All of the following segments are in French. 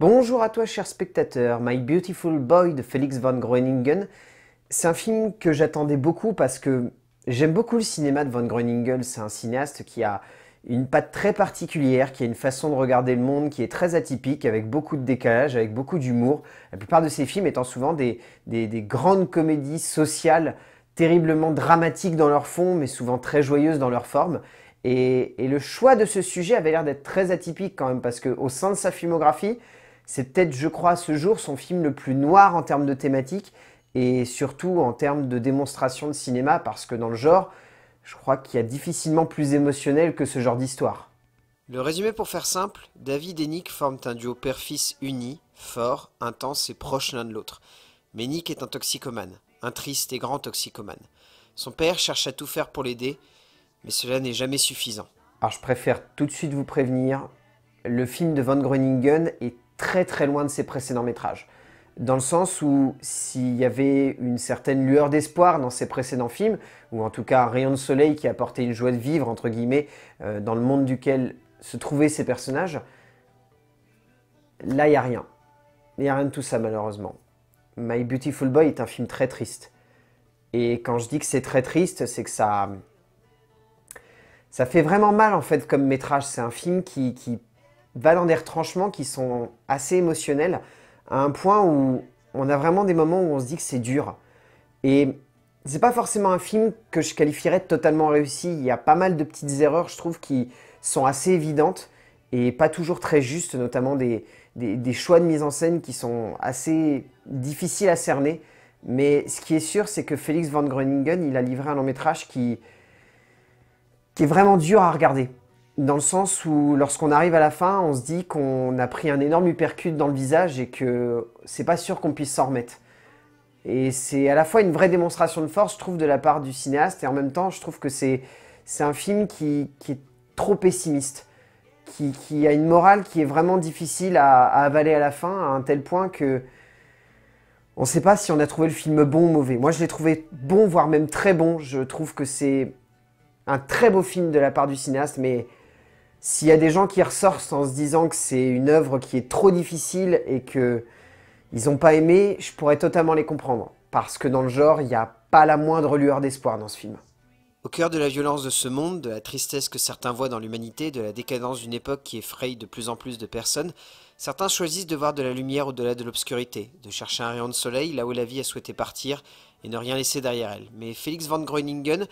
Bonjour à toi cher spectateur, My Beautiful Boy de Felix von Groeningen. C'est un film que j'attendais beaucoup parce que j'aime beaucoup le cinéma de von Groeningen. C'est un cinéaste qui a une patte très particulière, qui a une façon de regarder le monde qui est très atypique, avec beaucoup de décalage, avec beaucoup d'humour. La plupart de ses films étant souvent des, grandes comédies sociales terriblement dramatiques dans leur fond, mais souvent très joyeuses dans leur forme. Et, et le choix de ce sujet avait l'air d'être très atypique quand même, parce qu'au sein de sa filmographie, c'est peut-être, je crois, à ce jour, son film le plus noir en termes de thématique et surtout en termes de démonstration de cinéma, parce que dans le genre, je crois qu'il y a difficilement plus émotionnel que ce genre d'histoire. Le résumé pour faire simple, David et Nick forment un duo père-fils uni, fort, intense et proche l'un de l'autre. Mais Nick est un toxicomane, un triste et grand toxicomane. Son père cherche à tout faire pour l'aider, mais cela n'est jamais suffisant. Alors je préfère tout de suite vous prévenir, le film de Van Groningen est très très loin de ses précédents métrages. Dans le sens où s'il y avait une certaine lueur d'espoir dans ses précédents films, ou en tout cas un rayon de soleil qui apportait une joie de vivre, entre guillemets, euh, dans le monde duquel se trouvaient ces personnages, là il n'y a rien. Il n'y a rien de tout ça malheureusement. My Beautiful Boy est un film très triste. Et quand je dis que c'est très triste, c'est que ça... Ça fait vraiment mal en fait comme métrage. C'est un film qui, qui va dans des retranchements qui sont assez émotionnels, à un point où on a vraiment des moments où on se dit que c'est dur. Et c'est pas forcément un film que je qualifierais de totalement réussi. Il y a pas mal de petites erreurs, je trouve, qui sont assez évidentes et pas toujours très justes, notamment des, des, choix de mise en scène qui sont assez difficiles à cerner. Mais ce qui est sûr, c'est que Félix van Groeningen, il a livré un long métrage qui, qui est vraiment dur à regarder dans le sens où lorsqu'on arrive à la fin, on se dit qu'on a pris un énorme uppercut dans le visage et que c'est pas sûr qu'on puisse s'en remettre. Et c'est à la fois une vraie démonstration de force, je trouve, de la part du cinéaste, et en même temps, je trouve que c'est un film qui, qui, est trop pessimiste, qui, qui, a une morale qui est vraiment difficile à, à, avaler à la fin, à un tel point que on ne sait pas si on a trouvé le film bon ou mauvais. Moi, je l'ai trouvé bon, voire même très bon. Je trouve que c'est un très beau film de la part du cinéaste, mais s'il y a des gens qui ressortent en se disant que c'est une œuvre qui est trop difficile et que ils n'ont pas aimé, je pourrais totalement les comprendre. Parce que dans le genre, il n'y a pas la moindre lueur d'espoir dans ce film. Au cœur de la violence de ce monde, de la tristesse que certains voient dans l'humanité, de la décadence d'une époque qui effraye de plus en plus de personnes, certains choisissent de voir de la lumière au-delà de l'obscurité, de chercher un rayon de soleil là où la vie a souhaité partir et ne rien laisser derrière elle. Mais Félix van Groeningen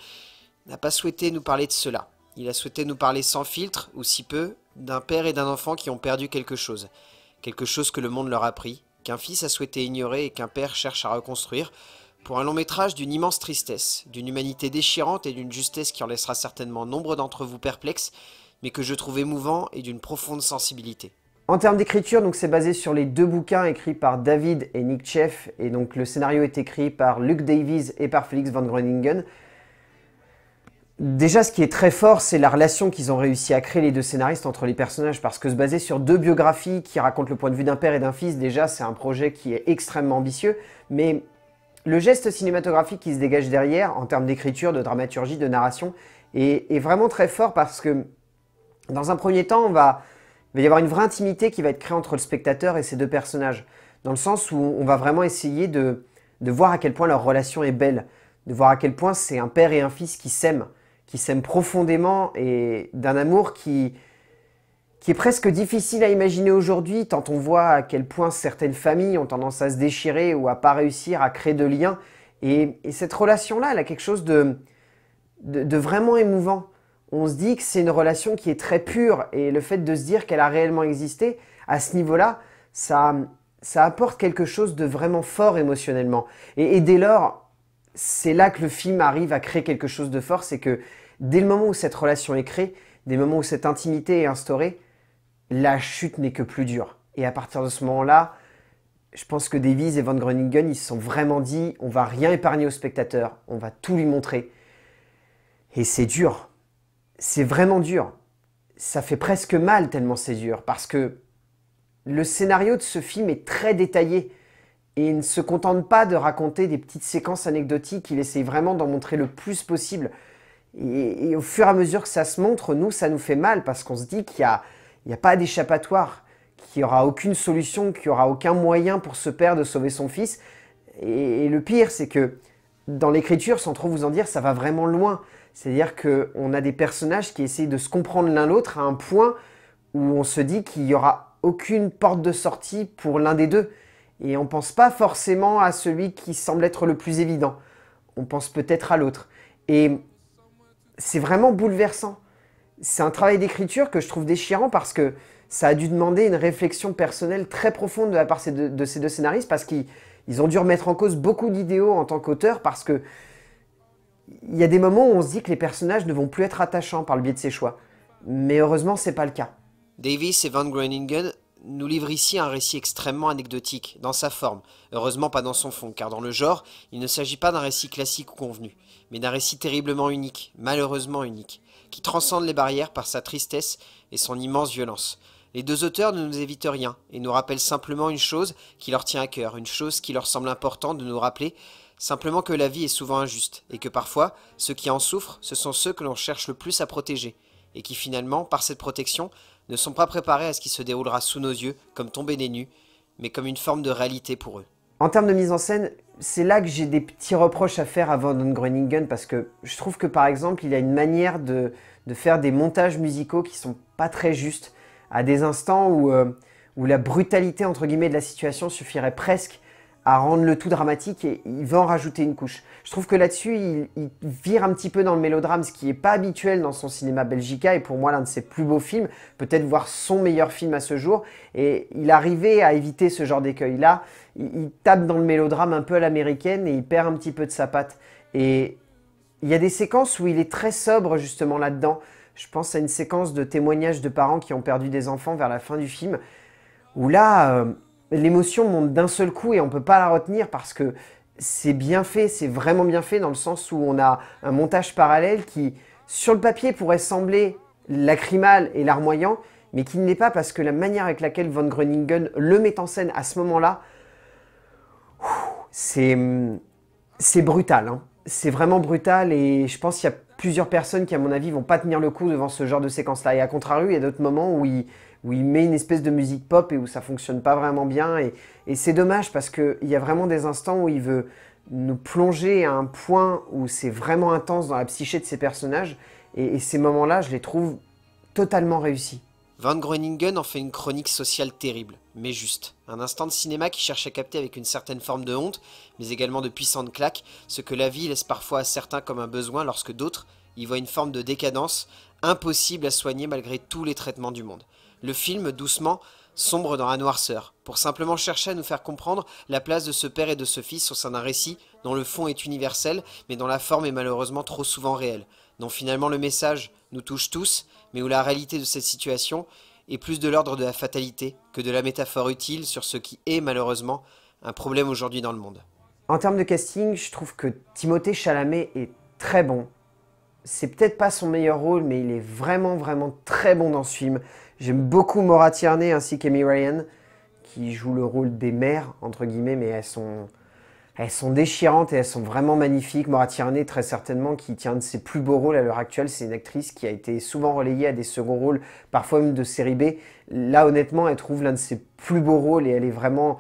n'a pas souhaité nous parler de cela. Il a souhaité nous parler sans filtre, ou si peu, d'un père et d'un enfant qui ont perdu quelque chose. Quelque chose que le monde leur a pris, qu'un fils a souhaité ignorer et qu'un père cherche à reconstruire, pour un long métrage d'une immense tristesse, d'une humanité déchirante et d'une justesse qui en laissera certainement nombre d'entre vous perplexes, mais que je trouve émouvant et d'une profonde sensibilité. En termes d'écriture, donc c'est basé sur les deux bouquins écrits par David et Nick Cheff, et donc le scénario est écrit par Luke Davies et par Felix Van Groningen. Déjà, ce qui est très fort, c'est la relation qu'ils ont réussi à créer les deux scénaristes entre les personnages, parce que se baser sur deux biographies qui racontent le point de vue d'un père et d'un fils, déjà, c'est un projet qui est extrêmement ambitieux, mais le geste cinématographique qui se dégage derrière, en termes d'écriture, de dramaturgie, de narration, est, vraiment très fort parce que, dans un premier temps, on va, il va y avoir une vraie intimité qui va être créée entre le spectateur et ces deux personnages, dans le sens où on va vraiment essayer de voir à quel point leur relation est belle, de voir à quel point c'est un père et un fils qui s'aiment, qui s'aiment profondément et d'un amour qui, qui est presque difficile à imaginer aujourd'hui tant on voit à quel point certaines familles ont tendance à se déchirer ou à pas réussir à créer de liens. Et, cette relation-là, elle a quelque chose de, de, vraiment émouvant. On se dit que c'est une relation qui est très pure et le fait de se dire qu'elle a réellement existé, à ce niveau-là, ça, ça apporte quelque chose de vraiment fort émotionnellement. Et, et dès lors, c'est là que le film arrive à créer quelque chose de fort, c'est que dès le moment où cette relation est créée, dès le moment où cette intimité est instaurée, la chute n'est que plus dure. Et à partir de ce moment-là, je pense que Davies et Van Groningen, ils se sont vraiment dit on va rien épargner au spectateur, on va tout lui montrer. Et c'est dur. C'est vraiment dur. Ça fait presque mal tellement c'est dur parce que le scénario de ce film est très détaillé et ne se contente pas de raconter des petites séquences anecdotiques. Il essaie vraiment d'en montrer le plus possible. Et, au fur et à mesure que ça se montre, nous, ça nous fait mal parce qu'on se dit qu'il n'y a, a, pas d'échappatoire, qu'il n'y aura aucune solution, qu'il n'y aura aucun moyen pour ce père de sauver son fils. Et, et le pire, c'est que dans l'écriture, sans trop vous en dire, ça va vraiment loin. C'est-à-dire qu'on a des personnages qui essayent de se comprendre l'un l'autre à un point où on se dit qu'il n'y aura aucune porte de sortie pour l'un des deux. Et on ne pense pas forcément à celui qui semble être le plus évident. On pense peut-être à l'autre. Et c'est vraiment bouleversant. C'est un travail d'écriture que je trouve déchirant parce que ça a dû demander une réflexion personnelle très profonde de la part de, ces deux scénaristes parce qu'ils ont dû remettre en cause beaucoup d'idéaux en tant qu'auteurs. parce que il y a des moments où on se dit que les personnages ne vont plus être attachants par le biais de ces choix. Mais heureusement, c'est pas le cas. Davis et Van Groeningen nous livre ici un récit extrêmement anecdotique, dans sa forme, heureusement pas dans son fond, car dans le genre, il ne s'agit pas d'un récit classique ou convenu, mais d'un récit terriblement unique, malheureusement unique, qui transcende les barrières par sa tristesse et son immense violence. Les deux auteurs ne nous évitent rien, et nous rappellent simplement une chose qui leur tient à cœur, une chose qui leur semble importante de nous rappeler, simplement que la vie est souvent injuste, et que parfois, ceux qui en souffrent, ce sont ceux que l'on cherche le plus à protéger, et qui finalement, par cette protection, ne sont pas préparés à ce qui se déroulera sous nos yeux, comme tomber des nus, mais comme une forme de réalité pour eux. En termes de mise en scène, c'est là que j'ai des petits reproches à faire à Von Groningen parce que je trouve que par exemple, il y a une manière de, faire des montages musicaux qui sont pas très justes, à des instants où, euh, où la brutalité entre guillemets de la situation suffirait presque à rendre le tout dramatique et il veut en rajouter une couche. Je trouve que là-dessus, il, vire un petit peu dans le mélodrame, ce qui n'est pas habituel dans son cinéma belgica et pour moi l'un de ses plus beaux films, peut-être voir son meilleur film à ce jour. Et il arrivait à éviter ce genre d'écueil-là. Il, tape dans le mélodrame un peu à l'américaine et il perd un petit peu de sa patte. Et il y a des séquences où il est très sobre justement là-dedans. Je pense à une séquence de témoignages de parents qui ont perdu des enfants vers la fin du film, où là, euh, l'émotion monte d'un seul coup et on ne peut pas la retenir parce que c'est bien fait, c'est vraiment bien fait dans le sens où on a un montage parallèle qui, sur le papier, pourrait sembler lacrymal et larmoyant, mais qui ne l'est pas parce que la manière avec laquelle Von Gröningen le met en scène à ce moment-là, c'est brutal. Hein. C'est vraiment brutal et je pense qu'il y a plusieurs personnes qui, à mon avis, vont pas tenir le coup devant ce genre de séquence-là. Et à contrario, il y a d'autres moments où il où il met une espèce de musique pop et où ça fonctionne pas vraiment bien. Et, c'est dommage parce qu'il y a vraiment des instants où il veut nous plonger à un point où c'est vraiment intense dans la psyché de ses personnages. Et, et ces moments-là, je les trouve totalement réussis. Van Groeningen en fait une chronique sociale terrible, mais juste. Un instant de cinéma qui cherche à capter avec une certaine forme de honte, mais également de puissante claque, ce que la vie laisse parfois à certains comme un besoin lorsque d'autres y voient une forme de décadence impossible à soigner malgré tous les traitements du monde le film, doucement, sombre dans la noirceur, pour simplement chercher à nous faire comprendre la place de ce père et de ce fils au sein d'un récit dont le fond est universel, mais dont la forme est malheureusement trop souvent réelle, dont finalement le message nous touche tous, mais où la réalité de cette situation est plus de l'ordre de la fatalité que de la métaphore utile sur ce qui est malheureusement un problème aujourd'hui dans le monde. En termes de casting, je trouve que Timothée Chalamet est très bon c'est peut-être pas son meilleur rôle, mais il est vraiment, vraiment très bon dans ce film. J'aime beaucoup Maura Tierney ainsi qu'Amy Ryan, qui joue le rôle des mères, entre guillemets, mais elles sont, elles sont déchirantes et elles sont vraiment magnifiques. Maura Tierney, très certainement, qui tient de ses plus beaux rôles à l'heure actuelle. C'est une actrice qui a été souvent relayée à des seconds rôles, parfois même de série B. Là, honnêtement, elle trouve l'un de ses plus beaux rôles et elle est vraiment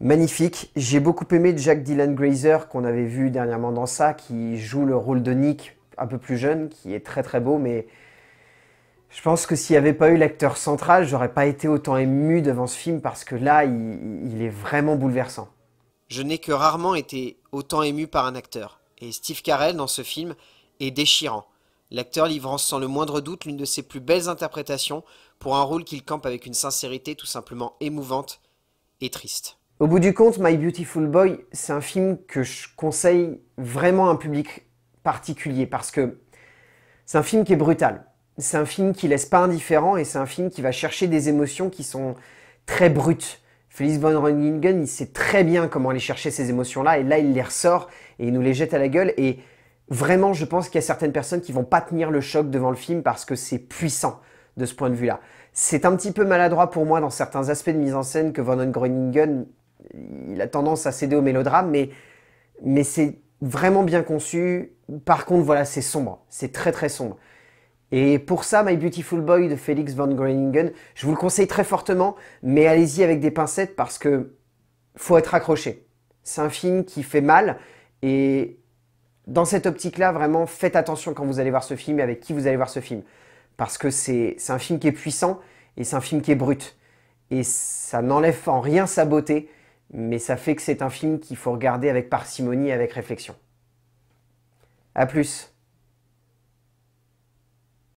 magnifique. J'ai beaucoup aimé Jack Dylan Grazer, qu'on avait vu dernièrement dans ça, qui joue le rôle de Nick un peu plus jeune, qui est très très beau, mais je pense que s'il n'y avait pas eu l'acteur central, j'aurais pas été autant ému devant ce film parce que là, il, il est vraiment bouleversant. Je n'ai que rarement été autant ému par un acteur, et Steve Carell dans ce film est déchirant. L'acteur livrant sans le moindre doute l'une de ses plus belles interprétations pour un rôle qu'il campe avec une sincérité tout simplement émouvante et triste. Au bout du compte, My Beautiful Boy, c'est un film que je conseille vraiment à un public particulier parce que c'est un film qui est brutal. C'est un film qui laisse pas indifférent et c'est un film qui va chercher des émotions qui sont très brutes. Félix von Röningen, il sait très bien comment aller chercher ces émotions-là et là, il les ressort et il nous les jette à la gueule. Et vraiment, je pense qu'il y a certaines personnes qui vont pas tenir le choc devant le film parce que c'est puissant de ce point de vue-là. C'est un petit peu maladroit pour moi dans certains aspects de mise en scène que von Röningen, il a tendance à céder au mélodrame, mais, mais c'est vraiment bien conçu, par contre, voilà, c'est sombre. C'est très très sombre. Et pour ça, My Beautiful Boy de Felix von Groningen, je vous le conseille très fortement, mais allez-y avec des pincettes parce que faut être accroché. C'est un film qui fait mal et dans cette optique-là, vraiment, faites attention quand vous allez voir ce film et avec qui vous allez voir ce film. Parce que c'est un film qui est puissant et c'est un film qui est brut. Et ça n'enlève en rien sa beauté, mais ça fait que c'est un film qu'il faut regarder avec parcimonie et avec réflexion. À plus.